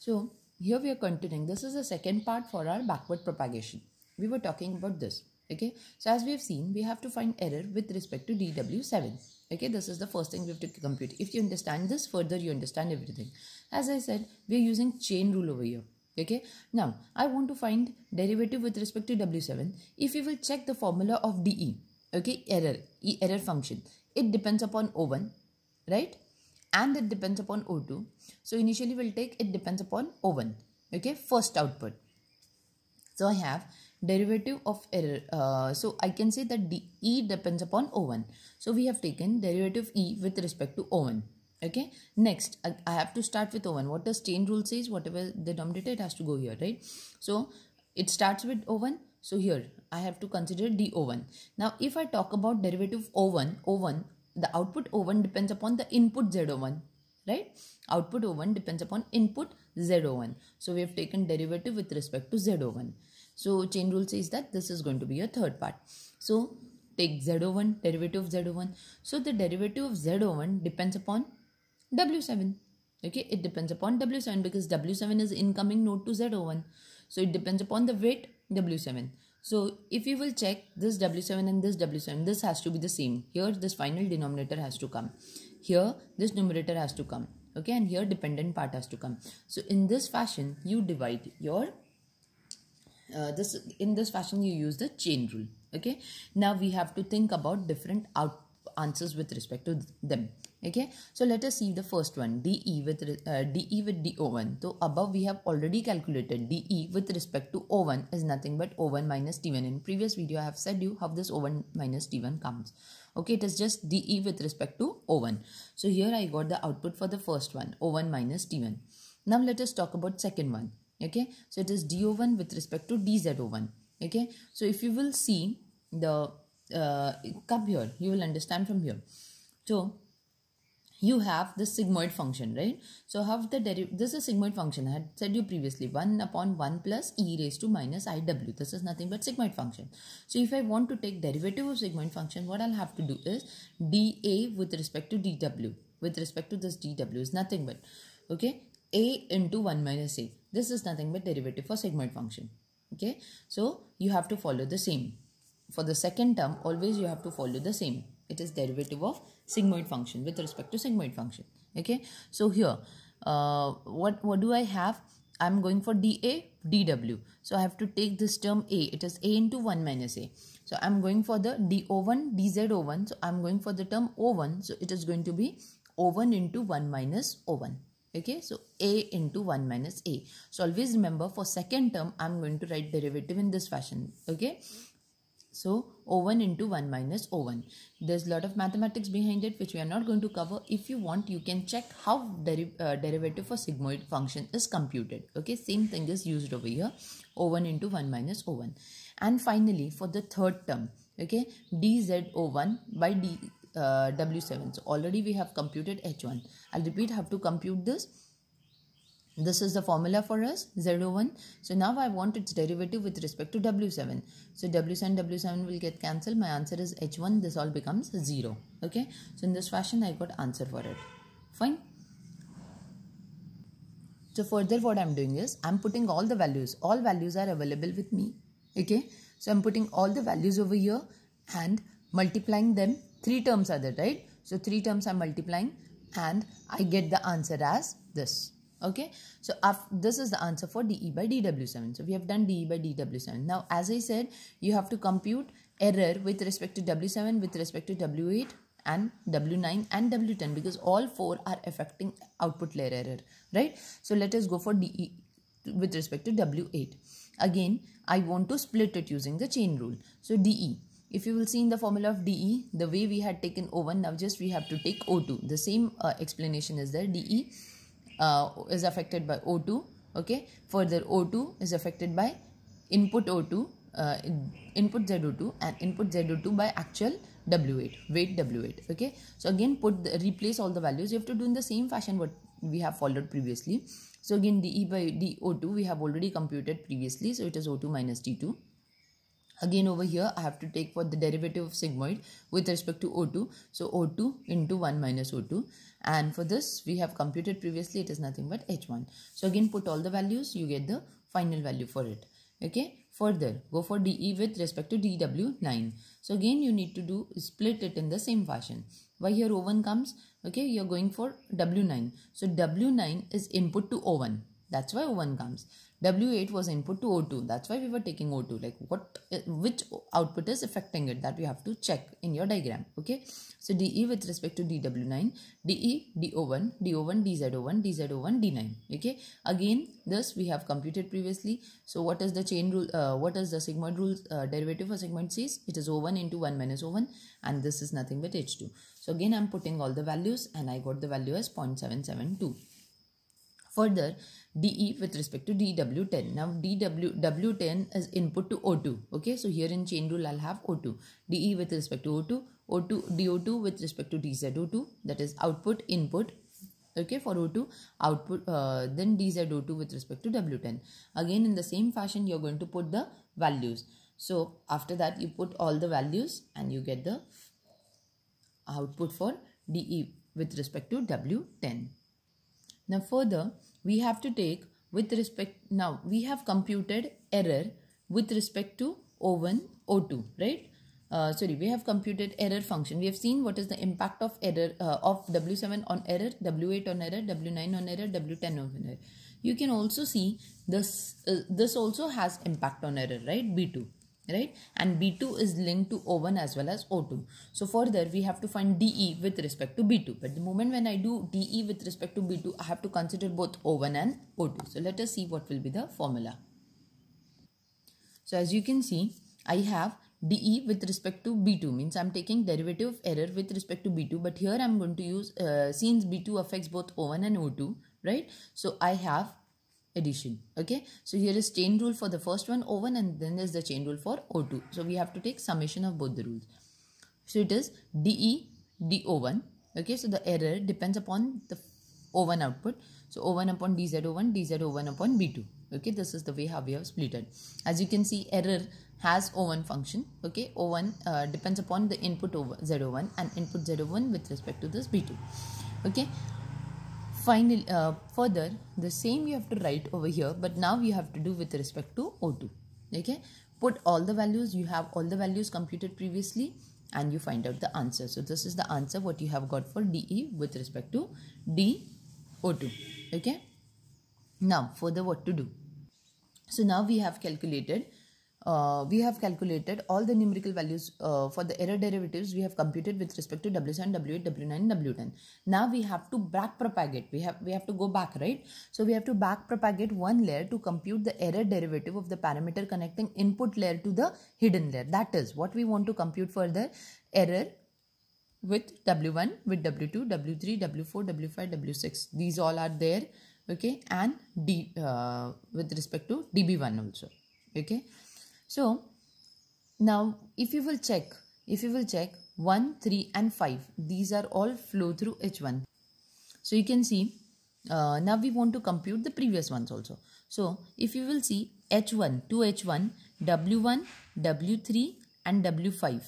So here we are continuing. This is the second part for our backward propagation. We were talking about this. Okay. So as we have seen, we have to find error with respect to DW7. Okay. This is the first thing we have to compute. If you understand this further, you understand everything. As I said, we are using chain rule over here. Okay. Now, I want to find derivative with respect to W7. If we will check the formula of DE, okay, error, E error function, it depends upon O1, right? and it depends upon O2. So initially we'll take it depends upon O1. Okay, first output. So I have derivative of error. Uh, so I can say that d E depends upon O1. So we have taken derivative E with respect to O1. Okay, next I, I have to start with O1. What does chain rule says? Whatever the denominator, it has to go here, right? So it starts with O1. So here I have to consider d O1. Now if I talk about derivative O1, O1, the output O1 depends upon the input Z01, right? Output O1 depends upon input Z01. So we have taken derivative with respect to Z01. So chain rule says that this is going to be a third part. So take Z01, derivative of Z01. So the derivative of Z01 depends upon W7. Okay, it depends upon W7 because W7 is incoming node to Z01. So it depends upon the weight W7. So if you will check this W7 and this W7, this has to be the same. Here this final denominator has to come. Here this numerator has to come. Okay, and here dependent part has to come. So in this fashion, you divide your uh, this in this fashion you use the chain rule. Okay, now we have to think about different out answers with respect to them okay so let us see the first one de with uh, de with do1 so above we have already calculated de with respect to o1 is nothing but o1 minus t1 in previous video i have said you how this o1 minus t1 comes okay it is just de with respect to o1 so here i got the output for the first one o1 minus t1 now let us talk about second one okay so it is do1 with respect to dz01 okay so if you will see the uh, come here you will understand from here so you have the sigmoid function, right? So have the derivative, this is sigmoid function. I had said you previously, 1 upon 1 plus e raised to minus iw. This is nothing but sigmoid function. So if I want to take derivative of sigmoid function, what I'll have to do is dA with respect to dw. With respect to this dw is nothing but, okay, a into 1 minus a. This is nothing but derivative for sigmoid function. Okay, so you have to follow the same. For the second term, always you have to follow the same it is derivative of sigmoid function with respect to sigmoid function okay so here uh, what what do i have i'm going for da dw so i have to take this term a it is a into 1 minus a so i'm going for the do1 dz01 so i'm going for the term o1 so it is going to be o1 into 1 minus o1 okay so a into 1 minus a so always remember for second term i'm going to write derivative in this fashion okay so O1 into 1 minus O1. There's a lot of mathematics behind it which we are not going to cover. If you want, you can check how deri uh, derivative for sigmoid function is computed. Okay, same thing is used over here. O1 into 1 minus O1. And finally, for the third term, okay, DZO1 by D, uh, W7. So already we have computed H1. I'll repeat, have to compute this this is the formula for us, Z01. So now I want its derivative with respect to W7. So W7, W7 will get cancelled. My answer is H1. This all becomes 0. Okay. So in this fashion, I got answer for it. Fine. So further what I'm doing is, I'm putting all the values. All values are available with me. Okay. So I'm putting all the values over here and multiplying them. Three terms are there, right? So three terms I'm multiplying and I get the answer as this okay so this is the answer for de by dw7 so we have done de by dw7 now as i said you have to compute error with respect to w7 with respect to w8 and w9 and w10 because all four are affecting output layer error right so let us go for de with respect to w8 again i want to split it using the chain rule so de if you will see in the formula of de the way we had taken o1 now just we have to take o2 the same uh, explanation is there de uh, is affected by O2 okay further O2 is affected by input O2 uh, input ZO2 and input ZO2 by actual W8 weight W8 okay so again put the, replace all the values you have to do in the same fashion what we have followed previously so again dE by dO2 we have already computed previously so it is O2 minus D2 again over here I have to take for the derivative of sigmoid with respect to O2 so O2 into 1 minus O2 and for this we have computed previously it is nothing but H1 so again put all the values you get the final value for it okay further go for DE with respect to DW9 so again you need to do split it in the same fashion why here O1 comes okay you're going for W9 so W9 is input to O1 that's why O1 comes W8 was input to O2. That's why we were taking O2. Like what, which output is affecting it that we have to check in your diagram. Okay. So DE with respect to DW9, DE, DO1, DO1, DZO1, DZO1, D9. Okay. Again, this we have computed previously. So what is the chain rule? Uh, what is the sigmoid rule uh, derivative for sigmoid C's? It is O1 into 1 minus O1 and this is nothing but H2. So again, I'm putting all the values and I got the value as 0.772. Further, DE with respect to DW10. Now DW, W10 is input to O2. Okay, so here in chain rule I'll have O2. DE with respect to O2, O2, DO2 with respect to DZO2 that is output input okay for O2 output uh, then DZO2 with respect to W10. Again in the same fashion you're going to put the values. So after that you put all the values and you get the output for DE with respect to W10. Now further we have to take with respect now we have computed error with respect to O1 O2 right uh, sorry we have computed error function we have seen what is the impact of error uh, of W7 on error W8 on error W9 on error W10 on error you can also see this uh, this also has impact on error right B2 right and b2 is linked to o1 as well as o2 so further we have to find de with respect to b2 but the moment when i do de with respect to b2 i have to consider both o1 and o2 so let us see what will be the formula so as you can see i have de with respect to b2 means i'm taking derivative of error with respect to b2 but here i'm going to use uh, since b2 affects both o1 and o2 right so i have addition okay so here is chain rule for the first one o1 and then there's the chain rule for o2 so we have to take summation of both the rules so it is de do1 okay so the error depends upon the o1 output so o1 upon dz01 dz01 upon b2 okay this is the way how we have splitted as you can see error has o1 function okay o1 uh, depends upon the input over one and input one with respect to this b2 okay Finally, uh, further, the same you have to write over here, but now you have to do with respect to O2. Okay, put all the values, you have all the values computed previously and you find out the answer. So this is the answer what you have got for DE with respect to DO2. Okay. Now further what to do. So now we have calculated uh, we have calculated all the numerical values uh, for the error derivatives we have computed with respect to W7, W8, W9, W10. Now we have to back propagate. We have we have to go back, right? So we have to back propagate one layer to compute the error derivative of the parameter connecting input layer to the hidden layer. That is what we want to compute for the error with W1, with W2, W3, W4, W5, W6. These all are there, okay? And D uh, with respect to DB1 also, okay? So now if you will check, if you will check 1, 3 and 5, these are all flow through H1. So you can see uh, now we want to compute the previous ones also. So if you will see H1, 2H1, W1, W3 and W5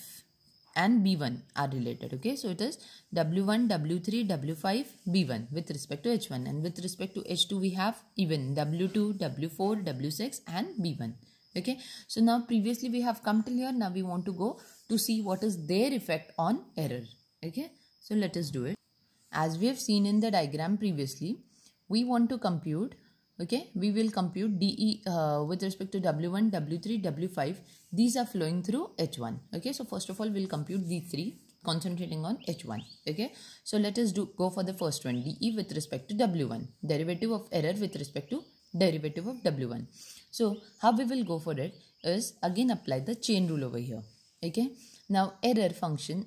and B1 are related. Okay, so it is W1, W3, W5, B1 with respect to H1 and with respect to H2 we have even W2, W4, W6 and B1 okay so now previously we have come till here now we want to go to see what is their effect on error okay so let us do it as we have seen in the diagram previously we want to compute okay we will compute de uh, with respect to w1 w3 w5 these are flowing through h1 okay so first of all we'll compute d three concentrating on h1 okay so let us do go for the first one de with respect to w1 derivative of error with respect to derivative of w1 so how we will go for it is again apply the chain rule over here. Okay. Now error function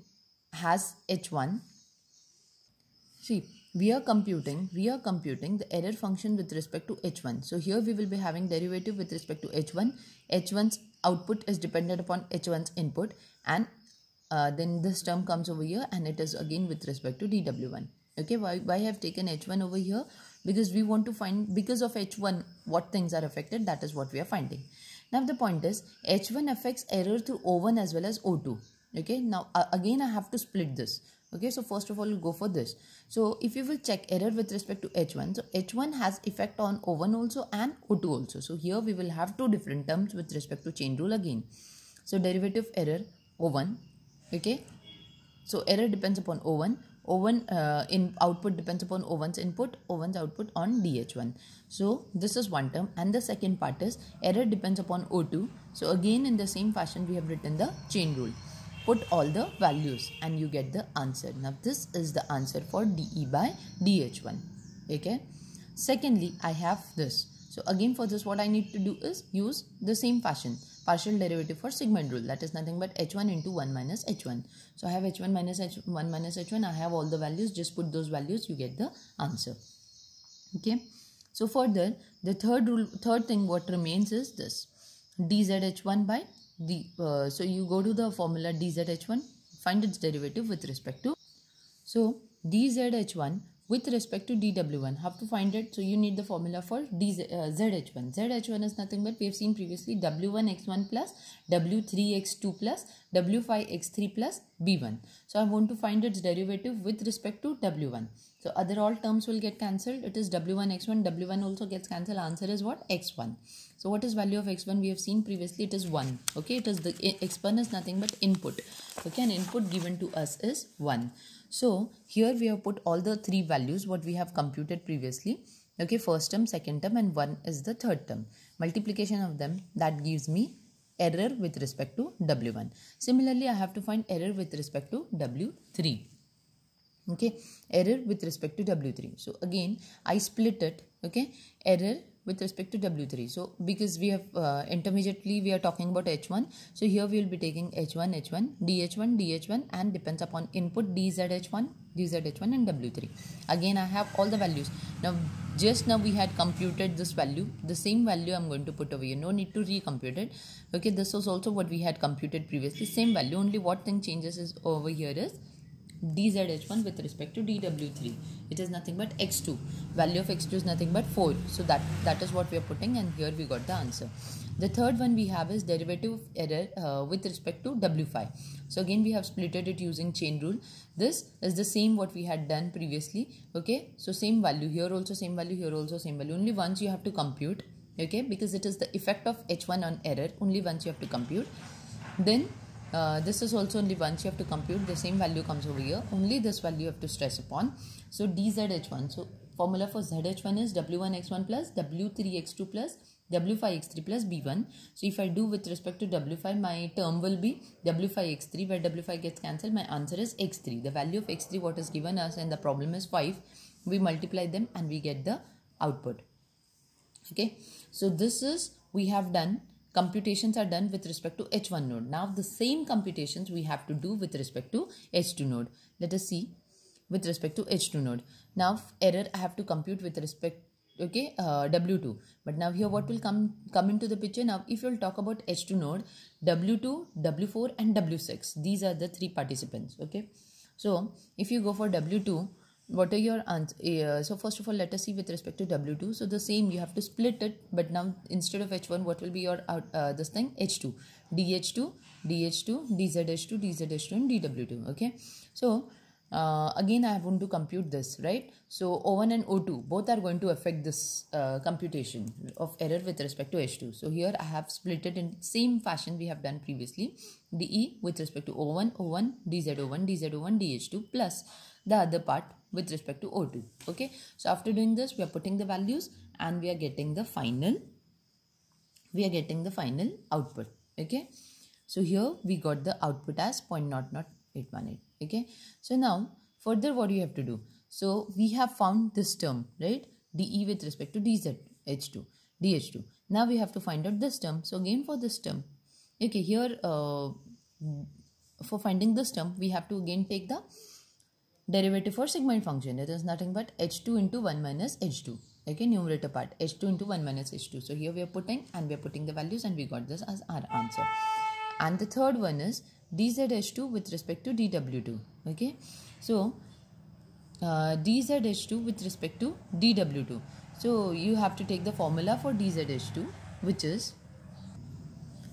has h1. See, we are computing, we are computing the error function with respect to h1. So here we will be having derivative with respect to h1. h1's output is dependent upon h1's input and uh, then this term comes over here and it is again with respect to dw1 okay why, why i have taken h1 over here because we want to find because of h1 what things are affected that is what we are finding now the point is h1 affects error through o1 as well as o2 okay now uh, again i have to split this okay so first of all we'll go for this so if you will check error with respect to h1 so h1 has effect on o1 also and o2 also so here we will have two different terms with respect to chain rule again so derivative error o1 okay so error depends upon o1 oven uh, in output depends upon O one's input O one's output on dh1 so this is one term and the second part is error depends upon o2 so again in the same fashion we have written the chain rule put all the values and you get the answer now this is the answer for de by dh1 okay secondly i have this so again for this what i need to do is use the same fashion partial derivative for segment rule that is nothing but h1 into 1 minus h1 so i have h1 minus h1 minus h1 i have all the values just put those values you get the answer okay so further the third rule third thing what remains is this dzh1 by d uh, so you go to the formula dzh1 find its derivative with respect to so dzh1 with respect to dw1 have to find it so you need the formula for DZ, uh, zh1 zh1 is nothing but we have seen previously w1x1 plus w3x2 plus w5x3 plus b1 so i want to find its derivative with respect to w1 so other all terms will get cancelled. It is W1, X1. W1 also gets cancelled. Answer is what? X1. So what is value of X1? We have seen previously it is 1. Okay, it is the X1 is nothing but input. Okay, an input given to us is 1. So here we have put all the three values what we have computed previously. Okay, first term, second term and 1 is the third term. Multiplication of them that gives me error with respect to W1. Similarly, I have to find error with respect to W3 okay error with respect to w3 so again i split it okay error with respect to w3 so because we have uh, intermediately we are talking about h1 so here we will be taking h1 h1 dh1 dh1 and depends upon input dzh1 dzh1 and w3 again i have all the values now just now we had computed this value the same value i'm going to put over here no need to recompute it okay this was also what we had computed previously same value only what thing changes is over here is dzh1 with respect to dw3 it is nothing but x2 value of x2 is nothing but 4 so that that is what we are putting and here we got the answer the third one we have is derivative of error uh, with respect to w5 so again we have splitted it using chain rule this is the same what we had done previously okay so same value here also same value here also same value only once you have to compute okay because it is the effect of h1 on error only once you have to compute then uh, this is also only once you have to compute the same value comes over here only this value you have to stress upon so dzh1 so formula for zh1 is w1x1 plus w3x2 plus w5x3 plus b1 so if i do with respect to w5 my term will be w5x3 where w5 gets cancelled my answer is x3 the value of x3 what is given us and the problem is 5 we multiply them and we get the output okay so this is we have done computations are done with respect to H1 node. Now the same computations we have to do with respect to H2 node. Let us see with respect to H2 node. Now error I have to compute with respect okay uh, w2 but now here what will come come into the picture now if you'll talk about h2 node w2 w4 and w6 these are the three participants okay so if you go for w2 what are your eh, uh, so first of all let us see with respect to w2 so the same you have to split it but now instead of h1 what will be your out uh, this thing h2 dh2 dh2 dzh2 dzh2 and dw2 okay so uh, again i want to compute this right so o1 and o2 both are going to affect this uh, computation of error with respect to h2 so here i have split it in same fashion we have done previously de with respect to o1 o1 one dz1 dh2 plus the other part with respect to O2. Okay. So after doing this, we are putting the values and we are getting the final, we are getting the final output. Okay. So here we got the output as 0.00818. Okay. So now further what you have to do. So we have found this term, right? DE with respect to DZ, H2, DH2. Now we have to find out this term. So again for this term, okay, here uh, for finding this term, we have to again take the derivative for sigmoid function is nothing but h2 into 1 minus h2 okay numerator part h2 into 1 minus h2 so here we are putting and we are putting the values and we got this as our answer and the third one is dzh2 with respect to dw2 okay so uh, dzh2 with respect to dw2 so you have to take the formula for dzh2 which is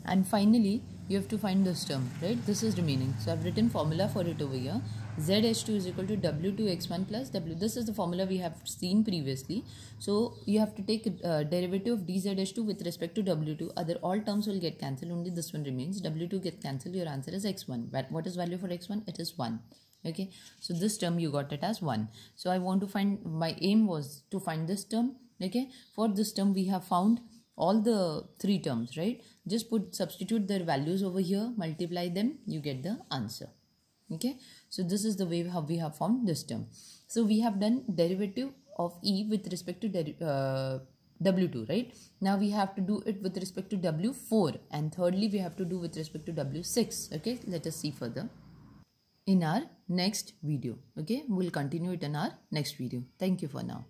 and finally you have to find this term right this is remaining so i've written formula for it over here ZH2 is equal to W2X1 plus W. This is the formula we have seen previously. So you have to take uh, derivative of DZH2 with respect to W2. Other all terms will get cancelled. Only this one remains. W2 get cancelled. Your answer is X1. But what is value for X1? It is 1 okay so this term you got it as 1 so i want to find my aim was to find this term okay for this term we have found all the three terms right just put substitute their values over here multiply them you get the answer okay so this is the way how we have found this term. So we have done derivative of E with respect to uh, W2, right? Now we have to do it with respect to W4 and thirdly we have to do with respect to W6, okay? Let us see further in our next video, okay? We'll continue it in our next video. Thank you for now.